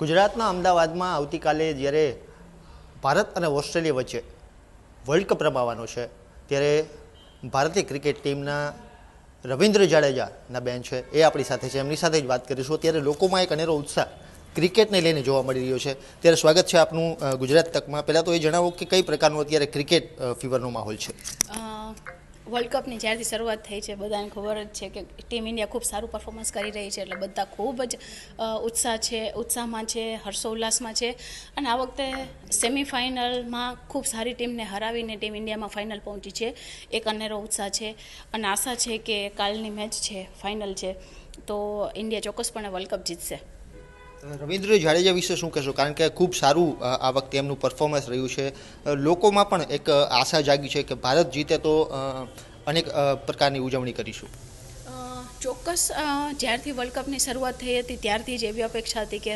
ગુજરાતના અમદાવાદમાં આવતીકાલે જ્યારે ભારત અને ઓસ્ટ્રેલિયા વચ્ચે વર્લ્ડ કપ રમાવાનો છે ત્યારે ભારતીય ક્રિકેટ ટીમના રવિન્દ્ર જાડેજાના બેન છે એ આપણી સાથે છે એમની સાથે જ વાત કરીશું અત્યારે લોકોમાં એક અનેરો ઉત્સાહ ક્રિકેટને લઈને જોવા મળી રહ્યો છે ત્યારે સ્વાગત છે આપનું ગુજરાત તકમાં પહેલાં તો એ જણાવો કે કઈ પ્રકારનું અત્યારે ક્રિકેટ ફીવરનો માહોલ છે વર્લ્ડ કપની જ્યારથી શરૂઆત થઈ છે બધાને ખબર જ છે કે ટીમ ઇન્ડિયા ખૂબ સારું પરફોર્મન્સ કરી રહી છે એટલે બધા ખૂબ જ ઉત્સાહ છે ઉત્સાહમાં છે હર્ષોલ્લાસમાં છે અને આ વખતે સેમિફાઇનલમાં ખૂબ સારી ટીમને હરાવીને ટીમ ઇન્ડિયામાં ફાઇનલ પહોંચી છે એક અનેરો ઉત્સાહ છે અને આશા છે કે કાલની મેચ છે ફાઇનલ છે તો ઇન્ડિયા ચોક્કસપણે વર્લ્ડ કપ જીતશે રવિન્દ્ર જાડેજા વિશે શું કહેશો કારણ કે ખૂબ સારું આ વખતે એમનું પરફોર્મન્સ રહ્યું છે લોકોમાં પણ એક આશા જાગી છે કે ભારત જીતે તો અનેક પ્રકારની ઉજવણી કરીશું ચોક્કસ જ્યારથી વર્લ્ડ કપની શરૂઆત થઈ હતી ત્યારથી જ એવી અપેક્ષા હતી કે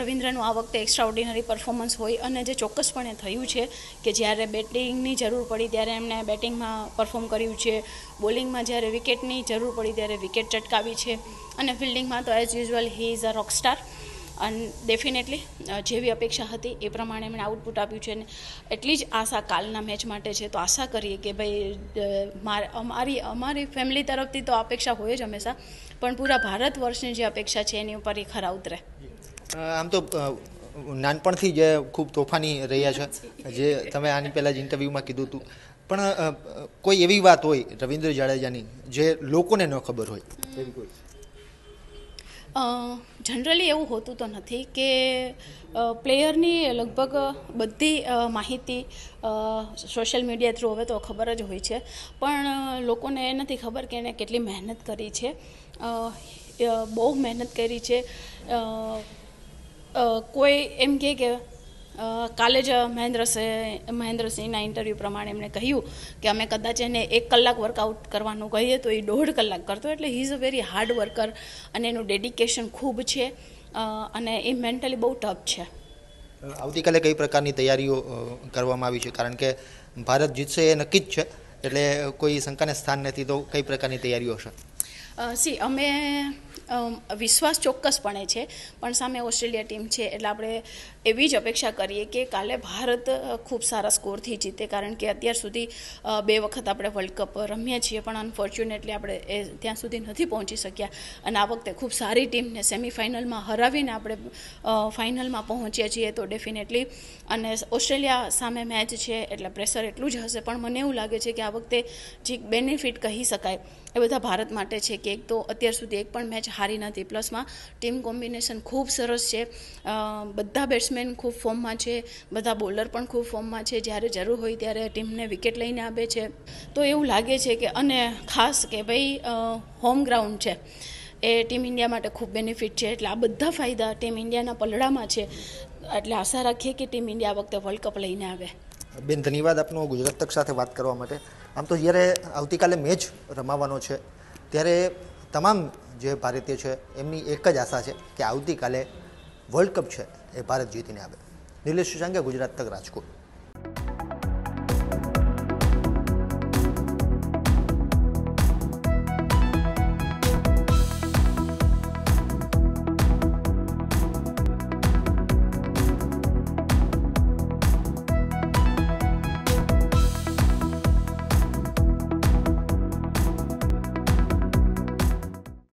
રવિન્દ્રનું આ વખતે એક્સ્ટ્રા ઓર્ડિનરી પરફોર્મન્સ હોય અને જે ચોક્કસપણે થયું છે કે જ્યારે બેટિંગની જરૂર પડી ત્યારે એમણે બેટિંગમાં પરફોર્મ કર્યું છે બોલિંગમાં જ્યારે વિકેટની જરૂર પડી ત્યારે વિકેટ ચટકાવી છે અને ફિલ્ડિંગમાં તો as usual he is a rockstar અને ડેફિનેટલી જેવી અપેક્ષા હતી એ પ્રમાણે એમણે આઉટપુટ આપ્યું છે અને એટલી જ આશા કાલના મેચ માટે છે તો આશા કરીએ કે ભાઈ અમારી અમારી ફેમિલી તરફથી તો અપેક્ષા હોય જ હંમેશા પણ પૂરા ભારત વર્ષની જે અપેક્ષા છે એની ઉપર એ ખરા ઉતરે આમ તો નાનપણથી જ ખૂબ તોફાની રહ્યા છે જે તમે આની પહેલાં જ ઇન્ટરવ્યૂમાં કીધું હતું પણ કોઈ એવી વાત હોય રવિન્દ્ર જાડેજાની જે લોકોને ન ખબર હોય એવી કોઈ જનરલી એવું હોતું તો નથી કે પ્લેયરની લગભગ બધી માહિતી સોશિયલ મીડિયા થ્રુ હવે તો ખબર જ હોય છે પણ લોકોને એ નથી ખબર કે એણે કેટલી મહેનત કરી છે બહુ મહેનત કરી છે કોઈ એમ કહે કે કાલે જ મહેન્દ્રસિંહ મહેન્દ્રસિંહના ઇન્ટરવ્યૂ પ્રમાણે એમણે કહ્યું કે અમે કદાચ એને એક કલાક વર્કઆઉટ કરવાનું કહીએ તો એ દોઢ કલાક કરતો એટલે he is a very hard worker અને એનું ડેડિકેશન ખૂબ છે અને એ મેન્ટલી બહુ ટફ છે આવતીકાલે કઈ પ્રકારની તૈયારીઓ કરવામાં આવી છે કારણ કે ભારત જીતશે એ નક્કી જ છે એટલે કોઈ શંકાને સ્થાન નથી તો કઈ પ્રકારની તૈયારીઓ હશે સી અમે વિશ્વાસ ચોક્કસપણે છે પણ સામે ઓસ્ટ્રેલિયા ટીમ છે એટલે આપણે એવી જ અપેક્ષા કરીએ કે કાલે ભારત ખૂબ સારા સ્કોરથી જીતે કારણ કે અત્યાર સુધી બે વખત આપણે વર્લ્ડ કપ રમીએ છીએ પણ અનફોર્ચ્યુનેટલી આપણે એ ત્યાં સુધી નથી પહોંચી શક્યા અને આ વખતે ખૂબ સારી ટીમને સેમિફાઇનલમાં હરાવીને આપણે ફાઇનલમાં પહોંચ્યા છીએ તો ડેફિનેટલી અને ઓસ્ટ્રેલિયા સામે મેચ છે એટલે પ્રેશર એટલું જ હશે પણ મને એવું લાગે છે કે આ વખતે જે બેનિફિટ કહી શકાય એ બધા ભારત માટે છે કે એક તો અત્યાર સુધી એક પણ મેચ હારી નથી પ્લસમાં ટીમ કોમ્બિનેશન ખૂબ સરસ છે બધા બેટ્સમેન ખૂબ ફોર્મમાં છે બધા બોલર પણ ખૂબ ફોર્મમાં છે જ્યારે જરૂર હોય ત્યારે ટીમને વિકેટ લઈને આપે છે તો એવું લાગે છે કે અને ખાસ કે ભાઈ હોમ ગ્રાઉન્ડ છે એ ટીમ ઇન્ડિયા માટે ખૂબ બેનિફિટ છે એટલે આ બધા ફાયદા ટીમ ઇન્ડિયાના પલડામાં છે એટલે આશા રાખીએ કે ટીમ ઇન્ડિયા આ વખતે વર્લ્ડ કપ લઈને આવે બેન ધન્યવાદ આપનો ગુજરાત તક સાથે વાત કરવા માટે આમ તો જ્યારે આવતીકાલે મેચ રમાવાનો છે ત્યારે તમામ જે ભારતીય છે એમની એક જ આશા છે કે આવતીકાલે વર્લ્ડ કપ છે એ ભારત જીતીને આવે નિલેશ સુશાંકે ગુજરાત તક રાજકોટ